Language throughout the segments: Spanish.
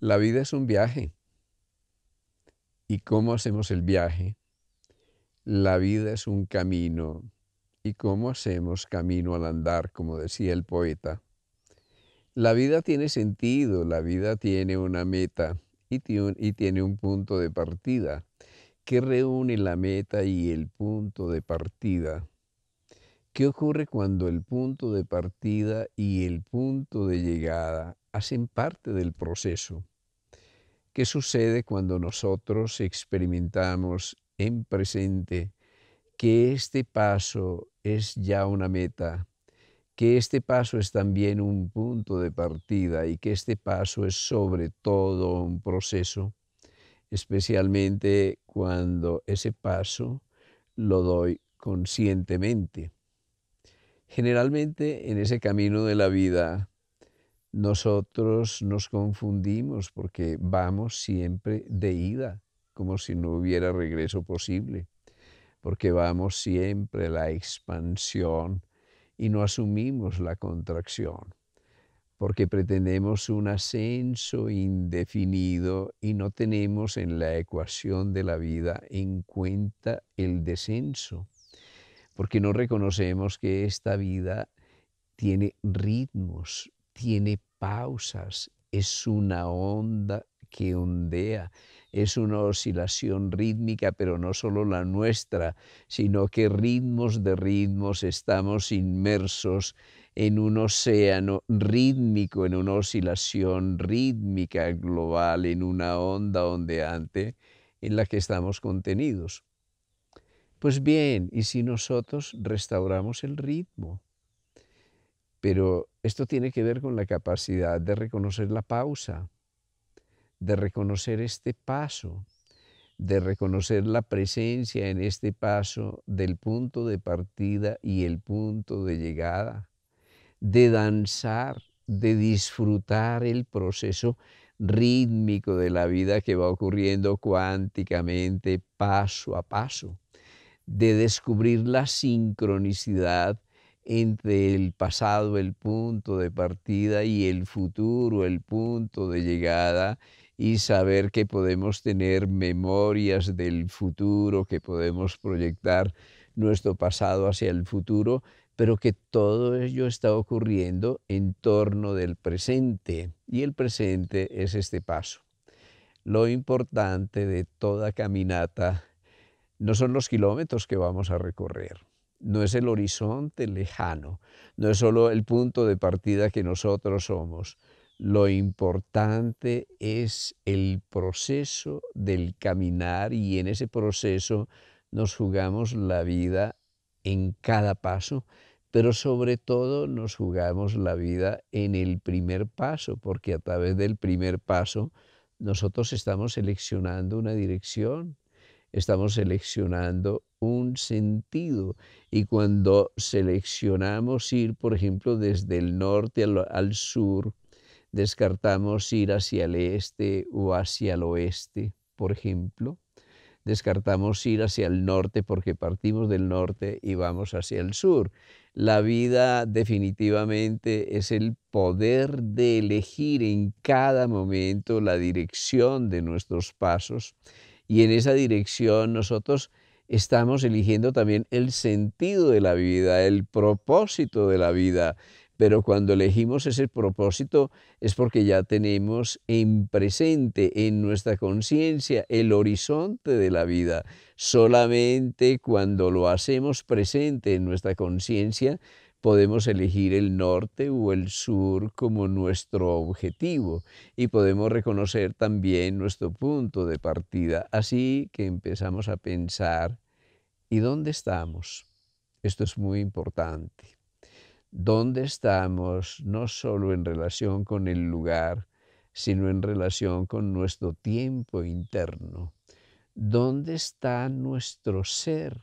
La vida es un viaje. ¿Y cómo hacemos el viaje? La vida es un camino. ¿Y cómo hacemos camino al andar, como decía el poeta? La vida tiene sentido, la vida tiene una meta y tiene un punto de partida ¿Qué reúne la meta y el punto de partida. ¿Qué ocurre cuando el punto de partida y el punto de llegada hacen parte del proceso? ¿Qué sucede cuando nosotros experimentamos en presente que este paso es ya una meta, que este paso es también un punto de partida y que este paso es sobre todo un proceso, especialmente cuando ese paso lo doy conscientemente. Generalmente en ese camino de la vida nosotros nos confundimos porque vamos siempre de ida, como si no hubiera regreso posible, porque vamos siempre la expansión y no asumimos la contracción, porque pretendemos un ascenso indefinido y no tenemos en la ecuación de la vida en cuenta el descenso, porque no reconocemos que esta vida tiene ritmos tiene pausas, es una onda que ondea, es una oscilación rítmica, pero no solo la nuestra, sino que ritmos de ritmos estamos inmersos en un océano rítmico, en una oscilación rítmica global, en una onda ondeante en la que estamos contenidos. Pues bien, ¿y si nosotros restauramos el ritmo? Pero esto tiene que ver con la capacidad de reconocer la pausa, de reconocer este paso, de reconocer la presencia en este paso del punto de partida y el punto de llegada, de danzar, de disfrutar el proceso rítmico de la vida que va ocurriendo cuánticamente paso a paso, de descubrir la sincronicidad entre el pasado, el punto de partida, y el futuro, el punto de llegada, y saber que podemos tener memorias del futuro, que podemos proyectar nuestro pasado hacia el futuro, pero que todo ello está ocurriendo en torno del presente, y el presente es este paso. Lo importante de toda caminata no son los kilómetros que vamos a recorrer, no es el horizonte lejano, no es solo el punto de partida que nosotros somos. Lo importante es el proceso del caminar y en ese proceso nos jugamos la vida en cada paso, pero sobre todo nos jugamos la vida en el primer paso, porque a través del primer paso nosotros estamos seleccionando una dirección, estamos seleccionando un sentido. Y cuando seleccionamos ir, por ejemplo, desde el norte al, sur, descartamos ir hacia el este o hacia el oeste, por ejemplo. Descartamos ir hacia el norte porque partimos del norte y vamos hacia el sur. La vida definitivamente es el poder de elegir en cada momento la dirección de nuestros pasos y en esa dirección nosotros estamos eligiendo también el sentido de la vida, el propósito de la vida. Pero cuando elegimos ese propósito es porque ya tenemos en presente, en nuestra conciencia, el horizonte de la vida. Solamente cuando lo hacemos presente en nuestra conciencia, podemos elegir el norte o el sur como nuestro objetivo y podemos reconocer también nuestro punto de partida. Así que empezamos a pensar, ¿y dónde estamos? Esto es muy importante. ¿Dónde estamos no solo en relación con el lugar, sino en relación con nuestro tiempo interno? ¿Dónde está nuestro ser?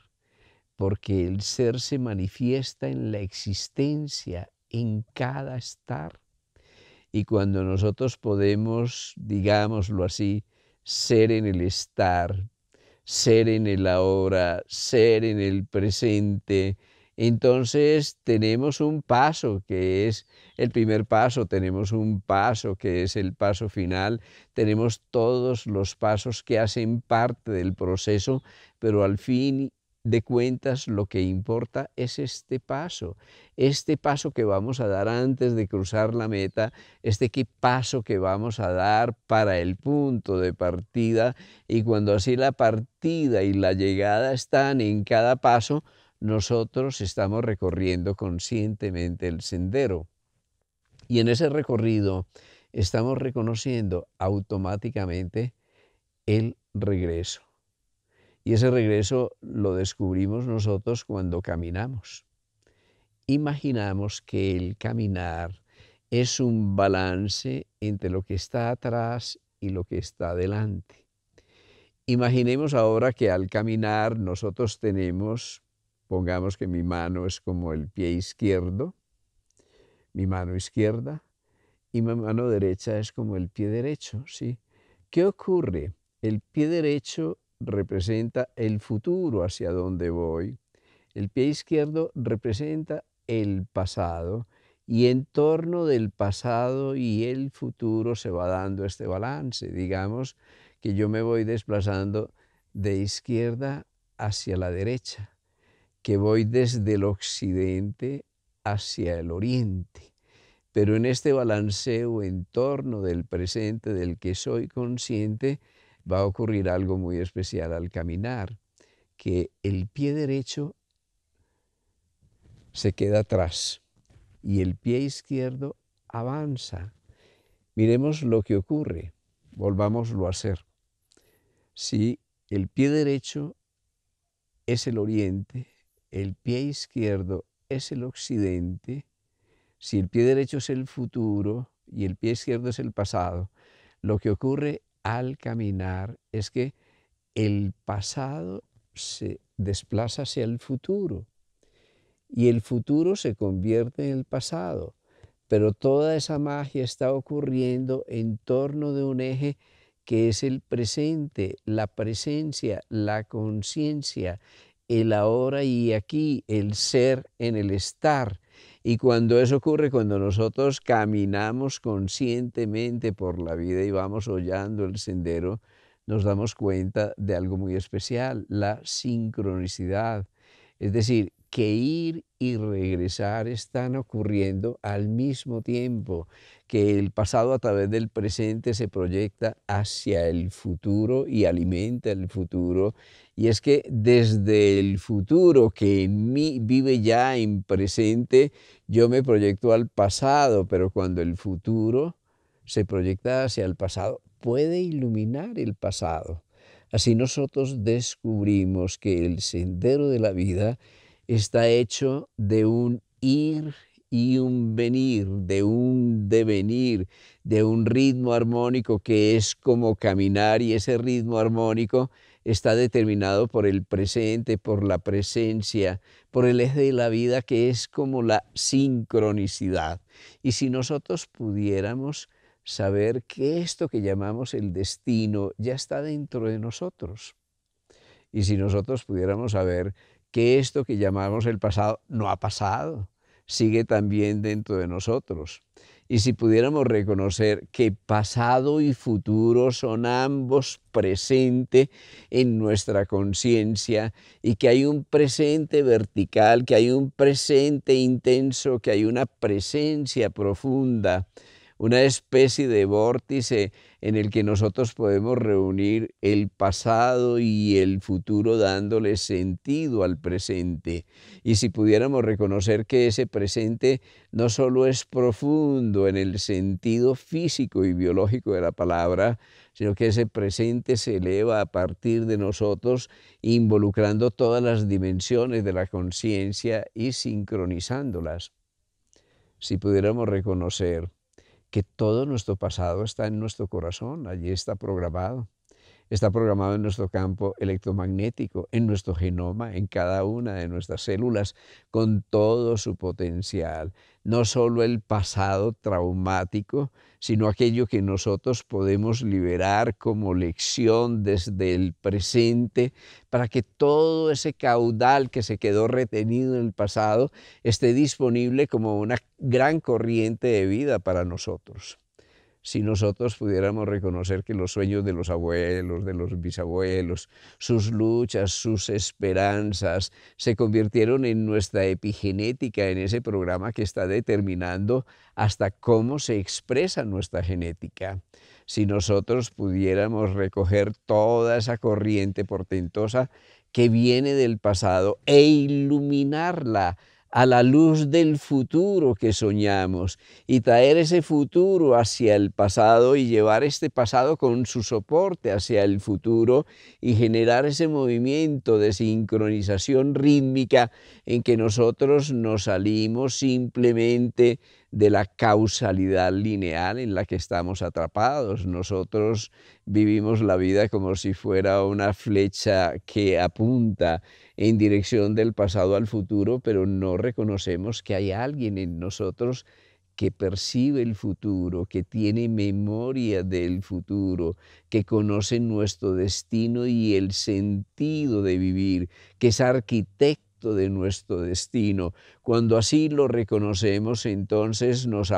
porque el ser se manifiesta en la existencia, en cada estar. Y cuando nosotros podemos, digámoslo así, ser en el estar, ser en el ahora, ser en el presente, entonces tenemos un paso que es el primer paso, tenemos un paso que es el paso final, tenemos todos los pasos que hacen parte del proceso, pero al fin de cuentas lo que importa es este paso, este paso que vamos a dar antes de cruzar la meta, este paso que vamos a dar para el punto de partida y cuando así la partida y la llegada están en cada paso, nosotros estamos recorriendo conscientemente el sendero. Y en ese recorrido estamos reconociendo automáticamente el regreso. Y ese regreso lo descubrimos nosotros cuando caminamos. Imaginamos que el caminar es un balance entre lo que está atrás y lo que está adelante. Imaginemos ahora que al caminar nosotros tenemos, pongamos que mi mano es como el pie izquierdo, mi mano izquierda, y mi mano derecha es como el pie derecho, ¿sí? ¿Qué ocurre? El pie derecho representa el futuro hacia donde voy, el pie izquierdo representa el pasado y en torno del pasado y el futuro se va dando este balance. Digamos que yo me voy desplazando de izquierda hacia la derecha, que voy desde el occidente hacia el oriente. Pero en este balanceo en torno del presente del que soy consciente, va a ocurrir algo muy especial al caminar, que el pie derecho se queda atrás y el pie izquierdo avanza. Miremos lo que ocurre, volvámoslo a hacer. Si el pie derecho es el oriente, el pie izquierdo es el occidente, si el pie derecho es el futuro y el pie izquierdo es el pasado, lo que ocurre al caminar es que el pasado se desplaza hacia el futuro y el futuro se convierte en el pasado, pero toda esa magia está ocurriendo en torno de un eje que es el presente, la presencia, la conciencia, el ahora y aquí, el ser en el estar, y cuando eso ocurre, cuando nosotros caminamos conscientemente por la vida y vamos hollando el sendero, nos damos cuenta de algo muy especial, la sincronicidad. Es decir, que ir y regresar están ocurriendo al mismo tiempo, que el pasado a través del presente se proyecta hacia el futuro y alimenta el futuro. Y es que desde el futuro que en mí vive ya en presente, yo me proyecto al pasado, pero cuando el futuro se proyecta hacia el pasado, puede iluminar el pasado. Así nosotros descubrimos que el sendero de la vida está hecho de un ir y un venir, de un devenir, de un ritmo armónico que es como caminar y ese ritmo armónico está determinado por el presente, por la presencia, por el eje de la vida que es como la sincronicidad. Y si nosotros pudiéramos saber que esto que llamamos el destino ya está dentro de nosotros, y si nosotros pudiéramos saber que esto que llamamos el pasado no ha pasado, sigue también dentro de nosotros. Y si pudiéramos reconocer que pasado y futuro son ambos presente en nuestra conciencia y que hay un presente vertical, que hay un presente intenso, que hay una presencia profunda, una especie de vórtice en el que nosotros podemos reunir el pasado y el futuro dándole sentido al presente. Y si pudiéramos reconocer que ese presente no solo es profundo en el sentido físico y biológico de la palabra, sino que ese presente se eleva a partir de nosotros, involucrando todas las dimensiones de la conciencia y sincronizándolas. Si pudiéramos reconocer que todo nuestro pasado está en nuestro corazón, allí está programado. Está programado en nuestro campo electromagnético, en nuestro genoma, en cada una de nuestras células, con todo su potencial no solo el pasado traumático, sino aquello que nosotros podemos liberar como lección desde el presente para que todo ese caudal que se quedó retenido en el pasado esté disponible como una gran corriente de vida para nosotros si nosotros pudiéramos reconocer que los sueños de los abuelos, de los bisabuelos, sus luchas, sus esperanzas, se convirtieron en nuestra epigenética, en ese programa que está determinando hasta cómo se expresa nuestra genética. Si nosotros pudiéramos recoger toda esa corriente portentosa que viene del pasado e iluminarla, a la luz del futuro que soñamos y traer ese futuro hacia el pasado y llevar este pasado con su soporte hacia el futuro y generar ese movimiento de sincronización rítmica en que nosotros nos salimos simplemente de la causalidad lineal en la que estamos atrapados. Nosotros vivimos la vida como si fuera una flecha que apunta en dirección del pasado al futuro, pero no reconocemos que hay alguien en nosotros que percibe el futuro, que tiene memoria del futuro, que conoce nuestro destino y el sentido de vivir, que es arquitecto de nuestro destino. Cuando así lo reconocemos, entonces nos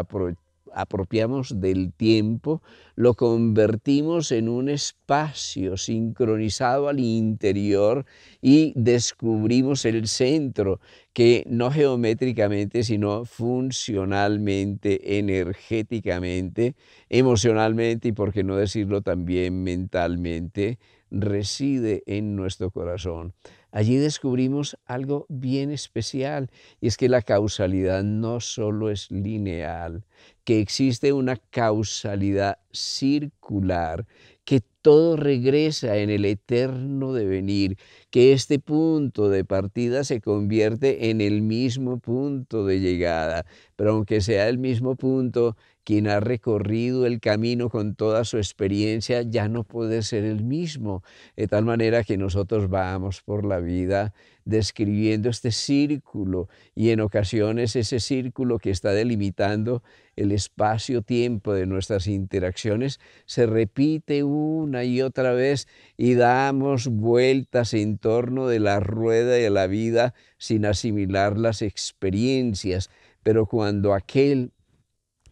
apropiamos del tiempo, lo convertimos en un espacio sincronizado al interior y descubrimos el centro que no geométricamente, sino funcionalmente, energéticamente, emocionalmente y, por qué no decirlo, también mentalmente, reside en nuestro corazón. Allí descubrimos algo bien especial, y es que la causalidad no solo es lineal, que existe una causalidad circular, que todo regresa en el eterno devenir, que este punto de partida se convierte en el mismo punto de llegada, pero aunque sea el mismo punto, quien ha recorrido el camino con toda su experiencia ya no puede ser el mismo, de tal manera que nosotros vamos por la vida describiendo este círculo y en ocasiones ese círculo que está delimitando el espacio-tiempo de nuestras interacciones se repite una y otra vez y damos vueltas en torno de la rueda de la vida sin asimilar las experiencias, pero cuando aquel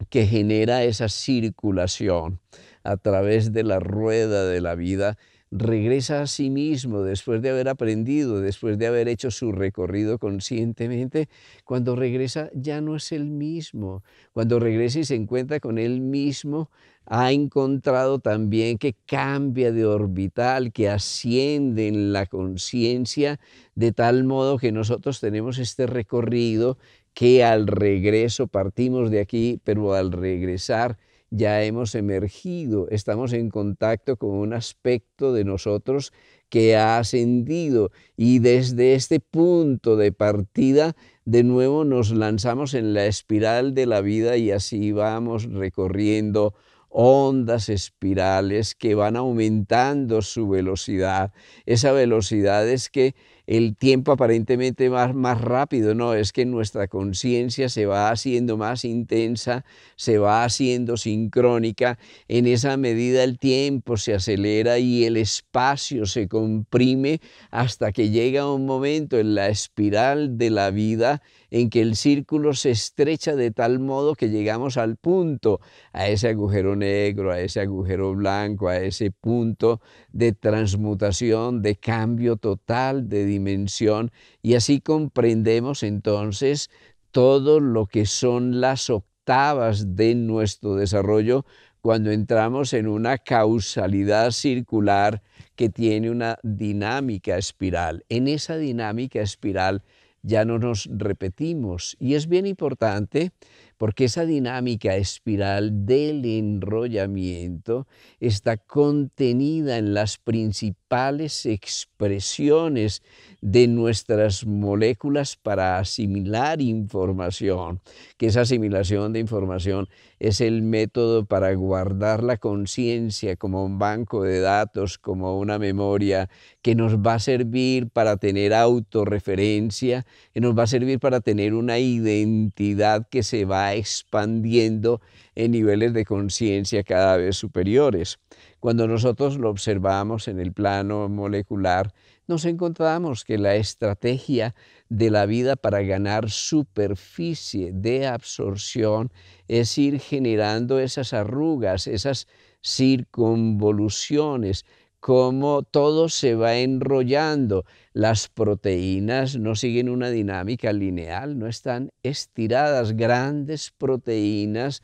que genera esa circulación a través de la rueda de la vida, regresa a sí mismo después de haber aprendido, después de haber hecho su recorrido conscientemente, cuando regresa ya no es el mismo, cuando regresa y se encuentra con él mismo, ha encontrado también que cambia de orbital, que asciende en la conciencia, de tal modo que nosotros tenemos este recorrido que al regreso partimos de aquí, pero al regresar ya hemos emergido, estamos en contacto con un aspecto de nosotros que ha ascendido y desde este punto de partida de nuevo nos lanzamos en la espiral de la vida y así vamos recorriendo ondas espirales que van aumentando su velocidad. Esa velocidad es que el tiempo aparentemente va más rápido, no, es que nuestra conciencia se va haciendo más intensa, se va haciendo sincrónica, en esa medida el tiempo se acelera y el espacio se comprime hasta que llega un momento en la espiral de la vida en que el círculo se estrecha de tal modo que llegamos al punto, a ese agujero negro, a ese agujero blanco, a ese punto de transmutación, de cambio total de dimensión, y así comprendemos entonces todo lo que son las octavas de nuestro desarrollo cuando entramos en una causalidad circular que tiene una dinámica espiral. En esa dinámica espiral ya no nos repetimos. Y es bien importante porque esa dinámica espiral del enrollamiento está contenida en las principales expresiones de nuestras moléculas para asimilar información, que esa asimilación de información es el método para guardar la conciencia como un banco de datos, como una memoria que nos va a servir para tener autorreferencia, que nos va a servir para tener una identidad que se va expandiendo en niveles de conciencia cada vez superiores. Cuando nosotros lo observamos en el plano molecular, nos encontramos que la estrategia de la vida para ganar superficie de absorción es ir generando esas arrugas, esas circunvoluciones, cómo todo se va enrollando. Las proteínas no siguen una dinámica lineal, no están estiradas. Grandes proteínas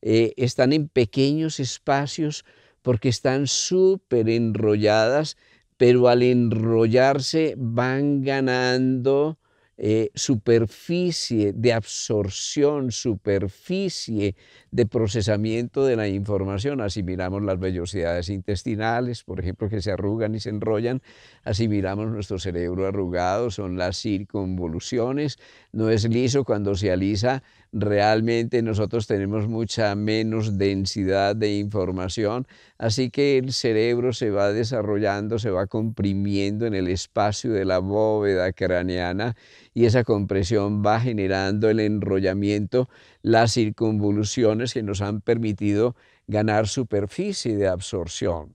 eh, están en pequeños espacios porque están súper enrolladas, pero al enrollarse van ganando eh, superficie de absorción, superficie de procesamiento de la información. Así miramos las vellosidades intestinales, por ejemplo, que se arrugan y se enrollan. Así miramos nuestro cerebro arrugado, son las circunvoluciones. No es liso cuando se alisa realmente nosotros tenemos mucha menos densidad de información, así que el cerebro se va desarrollando, se va comprimiendo en el espacio de la bóveda craneana y esa compresión va generando el enrollamiento, las circunvoluciones que nos han permitido ganar superficie de absorción.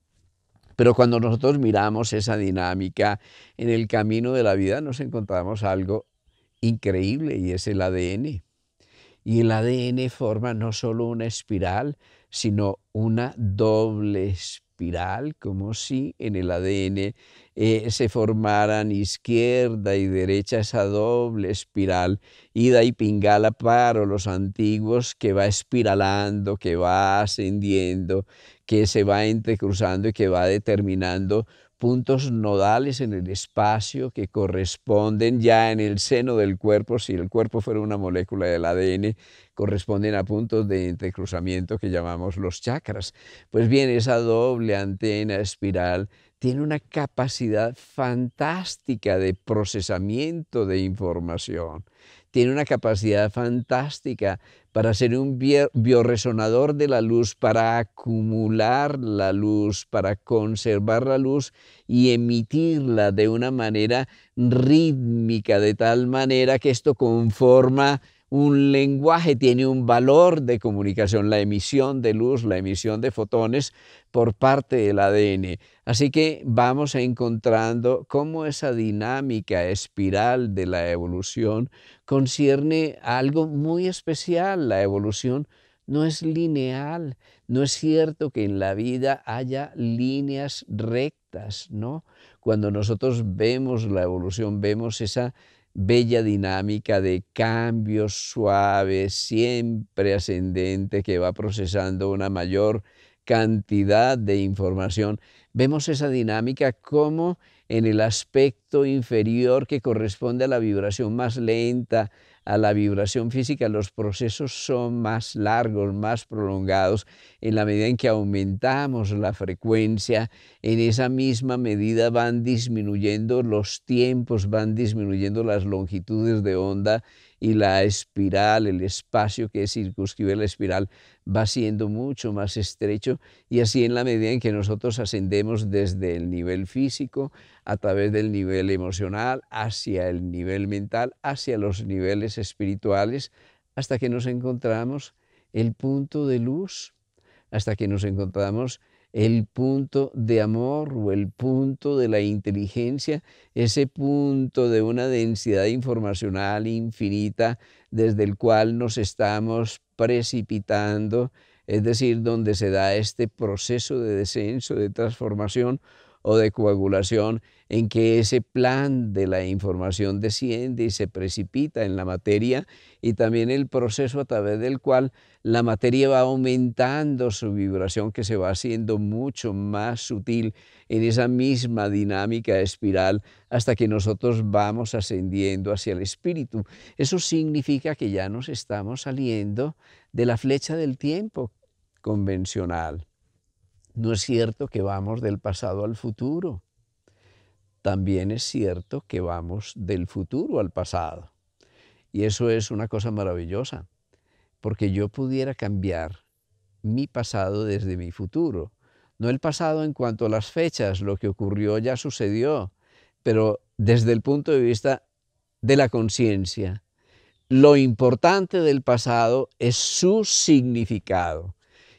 Pero cuando nosotros miramos esa dinámica en el camino de la vida nos encontramos algo increíble y es el ADN. Y el ADN forma no solo una espiral, sino una doble espiral, como si en el ADN eh, se formaran izquierda y derecha esa doble espiral, ida y pingala para los antiguos, que va espiralando, que va ascendiendo, que se va entrecruzando y que va determinando puntos nodales en el espacio que corresponden ya en el seno del cuerpo, si el cuerpo fuera una molécula del ADN, corresponden a puntos de entrecruzamiento que llamamos los chakras. Pues bien, esa doble antena espiral tiene una capacidad fantástica de procesamiento de información, tiene una capacidad fantástica para ser un bioresonador de la luz, para acumular la luz, para conservar la luz y emitirla de una manera rítmica, de tal manera que esto conforma un lenguaje tiene un valor de comunicación, la emisión de luz, la emisión de fotones por parte del ADN. Así que vamos encontrando cómo esa dinámica espiral de la evolución concierne a algo muy especial. La evolución no es lineal, no es cierto que en la vida haya líneas rectas, ¿no? Cuando nosotros vemos la evolución, vemos esa bella dinámica de cambios suaves, siempre ascendente, que va procesando una mayor cantidad de información. Vemos esa dinámica como en el aspecto inferior que corresponde a la vibración más lenta, a la vibración física, los procesos son más largos, más prolongados. En la medida en que aumentamos la frecuencia, en esa misma medida van disminuyendo los tiempos, van disminuyendo las longitudes de onda y la espiral, el espacio que circunscribe la espiral va siendo mucho más estrecho y así en la medida en que nosotros ascendemos desde el nivel físico a través del nivel emocional hacia el nivel mental, hacia los niveles espirituales, hasta que nos encontramos el punto de luz, hasta que nos encontramos el punto de amor o el punto de la inteligencia, ese punto de una densidad informacional infinita desde el cual nos estamos precipitando, es decir, donde se da este proceso de descenso, de transformación, o de coagulación en que ese plan de la información desciende y se precipita en la materia y también el proceso a través del cual la materia va aumentando su vibración que se va haciendo mucho más sutil en esa misma dinámica espiral hasta que nosotros vamos ascendiendo hacia el espíritu. Eso significa que ya nos estamos saliendo de la flecha del tiempo convencional. No es cierto que vamos del pasado al futuro. También es cierto que vamos del futuro al pasado. Y eso es una cosa maravillosa, porque yo pudiera cambiar mi pasado desde mi futuro. No el pasado en cuanto a las fechas, lo que ocurrió ya sucedió, pero desde el punto de vista de la conciencia. Lo importante del pasado es su significado.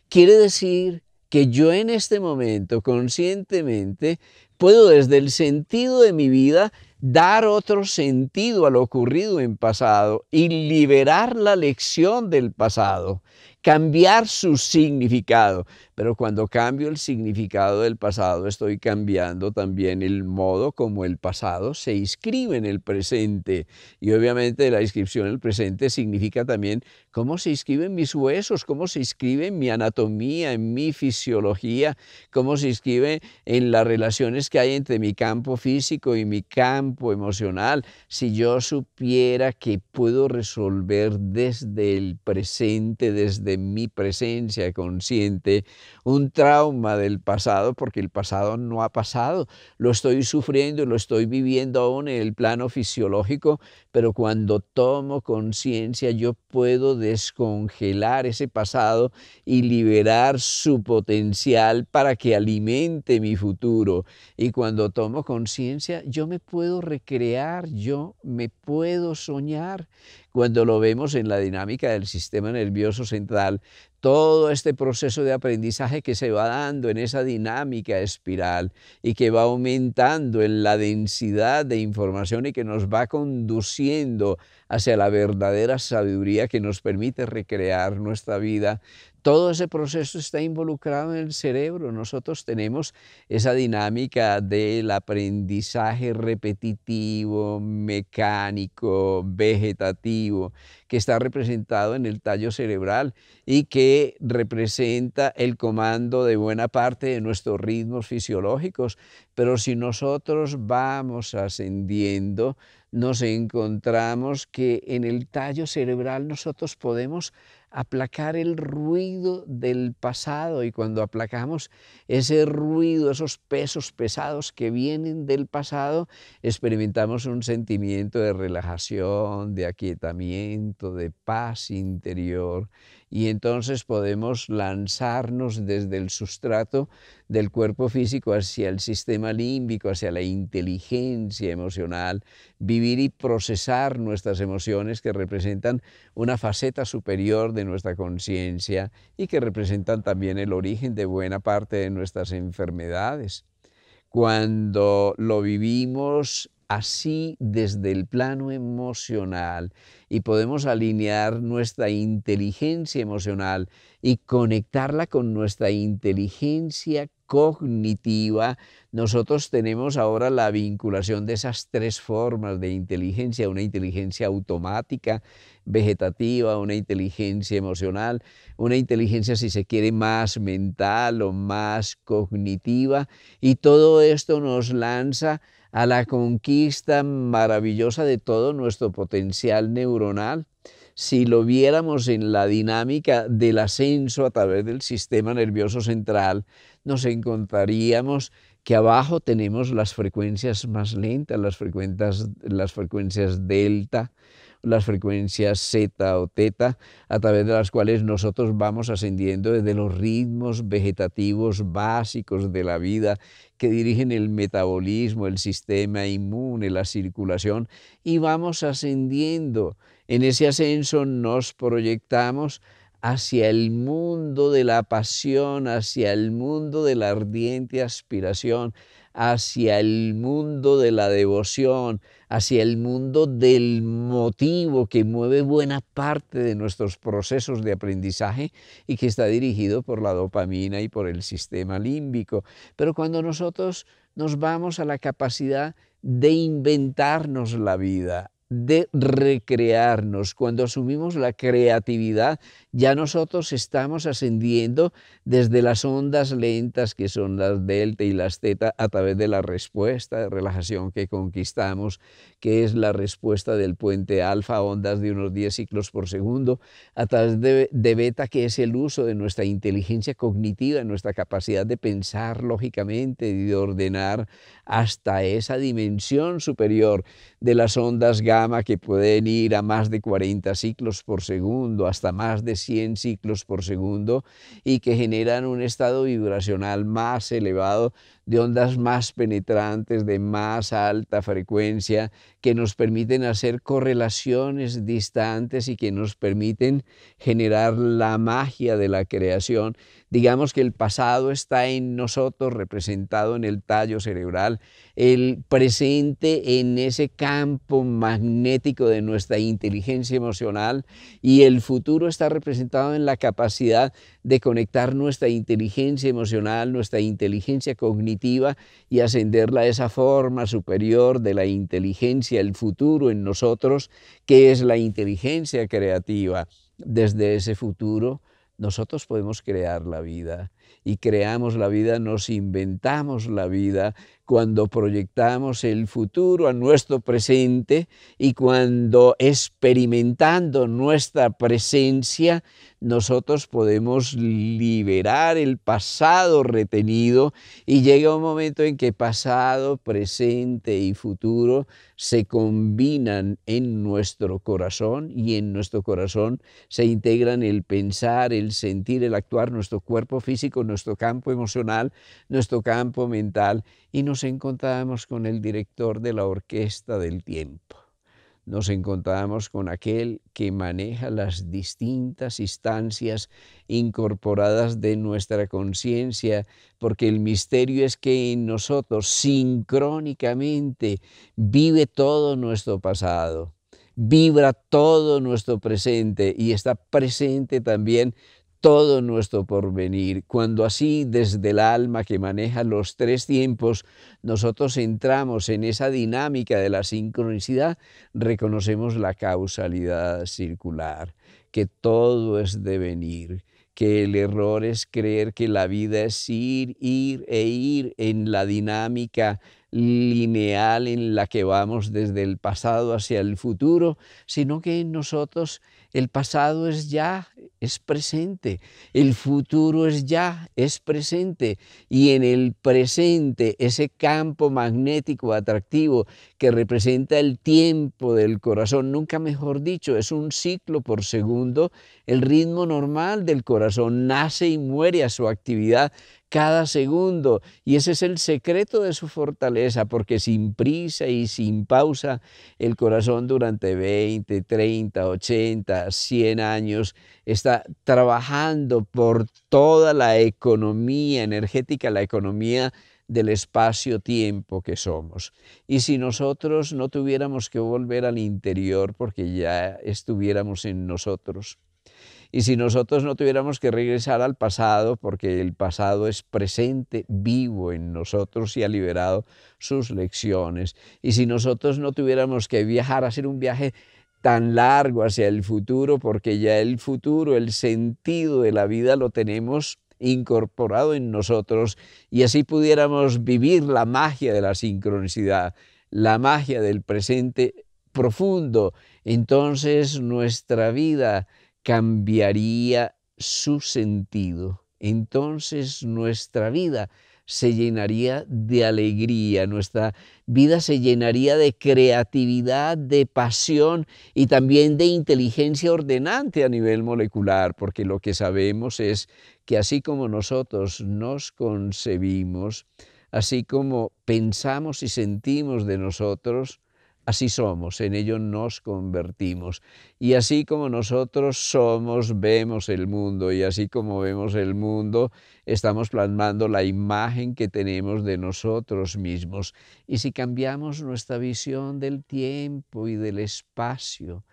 Quiere decir que yo en este momento conscientemente puedo desde el sentido de mi vida dar otro sentido a lo ocurrido en pasado y liberar la lección del pasado cambiar su significado. Pero cuando cambio el significado del pasado, estoy cambiando también el modo como el pasado se inscribe en el presente. Y obviamente la inscripción en el presente significa también cómo se inscriben mis huesos, cómo se inscribe en mi anatomía, en mi fisiología, cómo se inscribe en las relaciones que hay entre mi campo físico y mi campo emocional. Si yo supiera que puedo resolver desde el presente, desde mi presencia consciente, un trauma del pasado, porque el pasado no ha pasado. Lo estoy sufriendo, lo estoy viviendo aún en el plano fisiológico, pero cuando tomo conciencia yo puedo descongelar ese pasado y liberar su potencial para que alimente mi futuro. Y cuando tomo conciencia yo me puedo recrear, yo me puedo soñar cuando lo vemos en la dinámica del sistema nervioso central, todo este proceso de aprendizaje que se va dando en esa dinámica espiral y que va aumentando en la densidad de información y que nos va conduciendo hacia la verdadera sabiduría que nos permite recrear nuestra vida todo ese proceso está involucrado en el cerebro. Nosotros tenemos esa dinámica del aprendizaje repetitivo, mecánico, vegetativo, que está representado en el tallo cerebral y que representa el comando de buena parte de nuestros ritmos fisiológicos. Pero si nosotros vamos ascendiendo, nos encontramos que en el tallo cerebral nosotros podemos aplacar el ruido del pasado y cuando aplacamos ese ruido, esos pesos pesados que vienen del pasado, experimentamos un sentimiento de relajación, de aquietamiento, de paz interior y entonces podemos lanzarnos desde el sustrato del cuerpo físico hacia el sistema límbico, hacia la inteligencia emocional, vivir y procesar nuestras emociones que representan una faceta superior de nuestra conciencia y que representan también el origen de buena parte de nuestras enfermedades. Cuando lo vivimos así desde el plano emocional y podemos alinear nuestra inteligencia emocional y conectarla con nuestra inteligencia cognitiva, nosotros tenemos ahora la vinculación de esas tres formas de inteligencia, una inteligencia automática, vegetativa, una inteligencia emocional, una inteligencia si se quiere más mental o más cognitiva, y todo esto nos lanza a la conquista maravillosa de todo nuestro potencial neuronal. Si lo viéramos en la dinámica del ascenso a través del sistema nervioso central, nos encontraríamos que abajo tenemos las frecuencias más lentas, las frecuencias, las frecuencias delta, las frecuencias zeta o teta, a través de las cuales nosotros vamos ascendiendo desde los ritmos vegetativos básicos de la vida que dirigen el metabolismo, el sistema inmune, la circulación, y vamos ascendiendo. En ese ascenso nos proyectamos hacia el mundo de la pasión, hacia el mundo de la ardiente aspiración, hacia el mundo de la devoción, hacia el mundo del motivo que mueve buena parte de nuestros procesos de aprendizaje y que está dirigido por la dopamina y por el sistema límbico. Pero cuando nosotros nos vamos a la capacidad de inventarnos la vida, de recrearnos. Cuando asumimos la creatividad, ya nosotros estamos ascendiendo desde las ondas lentas que son las delta y las theta a través de la respuesta de relajación que conquistamos, que es la respuesta del puente alfa, ondas de unos 10 ciclos por segundo, a través de, beta, que es el uso de nuestra inteligencia cognitiva, nuestra capacidad de pensar lógicamente y de ordenar hasta esa dimensión superior de las ondas gamma que pueden ir a más de 40 ciclos por segundo, hasta más de 100 ciclos por segundo y que generan un estado vibracional más elevado de ondas más penetrantes, de más alta frecuencia, que nos permiten hacer correlaciones distantes y que nos permiten generar la magia de la creación. Digamos que el pasado está en nosotros, representado en el tallo cerebral, el presente en ese campo magnético de nuestra inteligencia emocional y el futuro está representado en la capacidad de conectar nuestra inteligencia emocional, nuestra inteligencia cognitiva, y ascenderla a esa forma superior de la inteligencia, el futuro en nosotros, que es la inteligencia creativa. Desde ese futuro nosotros podemos crear la vida y creamos la vida, nos inventamos la vida cuando proyectamos el futuro a nuestro presente y cuando experimentando nuestra presencia nosotros podemos liberar el pasado retenido y llega un momento en que pasado, presente y futuro se combinan en nuestro corazón y en nuestro corazón se integran el pensar, el sentir, el actuar, nuestro cuerpo físico, nuestro campo emocional, nuestro campo mental y nos encontramos con el director de la orquesta del tiempo nos encontramos con aquel que maneja las distintas instancias incorporadas de nuestra conciencia, porque el misterio es que en nosotros sincrónicamente vive todo nuestro pasado, vibra todo nuestro presente y está presente también todo nuestro porvenir. Cuando así desde el alma que maneja los tres tiempos nosotros entramos en esa dinámica de la sincronicidad, reconocemos la causalidad circular, que todo es devenir, que el error es creer que la vida es ir, ir e ir en la dinámica lineal en la que vamos desde el pasado hacia el futuro, sino que en nosotros el pasado es ya, es presente. El futuro es ya, es presente. Y en el presente, ese campo magnético atractivo que representa el tiempo del corazón, nunca mejor dicho, es un ciclo por segundo, el ritmo normal del corazón nace y muere a su actividad cada segundo. Y ese es el secreto de su fortaleza, porque sin prisa y sin pausa, el corazón durante 20, 30, 80, 100 años está trabajando por toda la economía energética, la economía del espacio-tiempo que somos. Y si nosotros no tuviéramos que volver al interior porque ya estuviéramos en nosotros, y si nosotros no tuviéramos que regresar al pasado, porque el pasado es presente, vivo en nosotros y ha liberado sus lecciones. Y si nosotros no tuviéramos que viajar, hacer un viaje tan largo hacia el futuro, porque ya el futuro, el sentido de la vida lo tenemos incorporado en nosotros y así pudiéramos vivir la magia de la sincronicidad, la magia del presente profundo. Entonces nuestra vida cambiaría su sentido. Entonces nuestra vida se llenaría de alegría, nuestra vida se llenaría de creatividad, de pasión y también de inteligencia ordenante a nivel molecular, porque lo que sabemos es que así como nosotros nos concebimos, así como pensamos y sentimos de nosotros, Así somos, en ello nos convertimos. Y así como nosotros somos, vemos el mundo. Y así como vemos el mundo, estamos plasmando la imagen que tenemos de nosotros mismos. Y si cambiamos nuestra visión del tiempo y del espacio,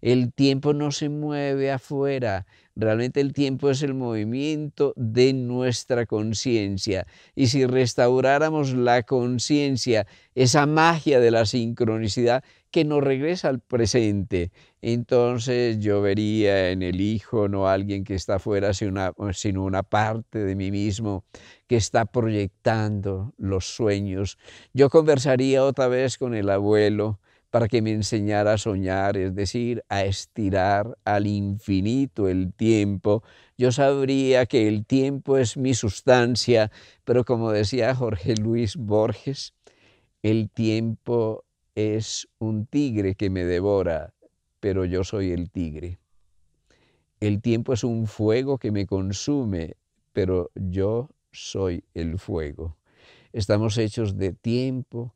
el tiempo no se mueve afuera, realmente el tiempo es el movimiento de nuestra conciencia. Y si restauráramos la conciencia, esa magia de la sincronicidad que nos regresa al presente, entonces yo vería en el hijo no alguien que está afuera, sino una, sino una parte de mí mismo que está proyectando los sueños. Yo conversaría otra vez con el abuelo para que me enseñara a soñar, es decir, a estirar al infinito el tiempo. Yo sabría que el tiempo es mi sustancia, pero como decía Jorge Luis Borges, el tiempo es un tigre que me devora, pero yo soy el tigre. El tiempo es un fuego que me consume, pero yo soy el fuego. Estamos hechos de tiempo,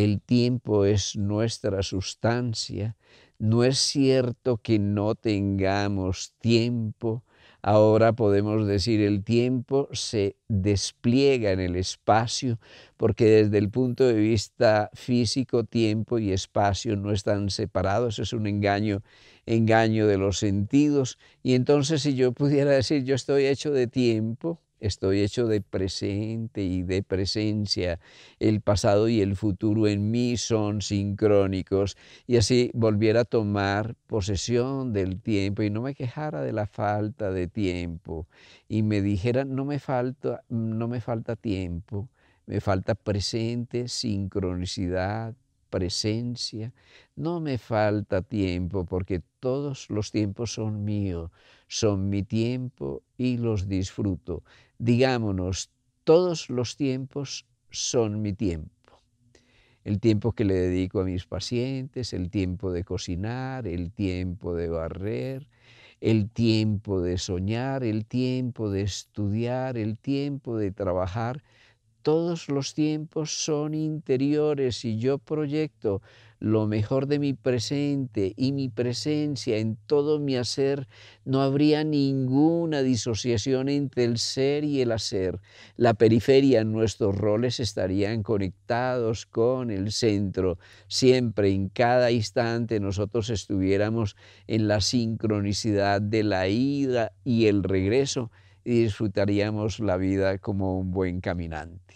el tiempo es nuestra sustancia. No es cierto que no tengamos tiempo. Ahora podemos decir el tiempo se despliega en el espacio, porque desde el punto de vista físico, tiempo y espacio no están separados, es un engaño, engaño de los sentidos. Y entonces si yo pudiera decir yo estoy hecho de tiempo, Estoy hecho de presente y de presencia. El pasado y el futuro en mí son sincrónicos. Y así volviera a tomar posesión del tiempo y no me quejara de la falta de tiempo. Y me dijera, no me falta, no me falta tiempo, me falta presente, sincronicidad, presencia. No me falta tiempo porque todos los tiempos son míos, son mi tiempo y los disfruto digámonos, todos los tiempos son mi tiempo. El tiempo que le dedico a mis pacientes, el tiempo de cocinar, el tiempo de barrer, el tiempo de soñar, el tiempo de estudiar, el tiempo de trabajar todos los tiempos son interiores y yo proyecto lo mejor de mi presente y mi presencia en todo mi hacer, no habría ninguna disociación entre el ser y el hacer. La periferia, nuestros roles estarían conectados con el centro. Siempre, en cada instante, nosotros estuviéramos en la sincronicidad de la ida y el regreso y disfrutaríamos la vida como un buen caminante.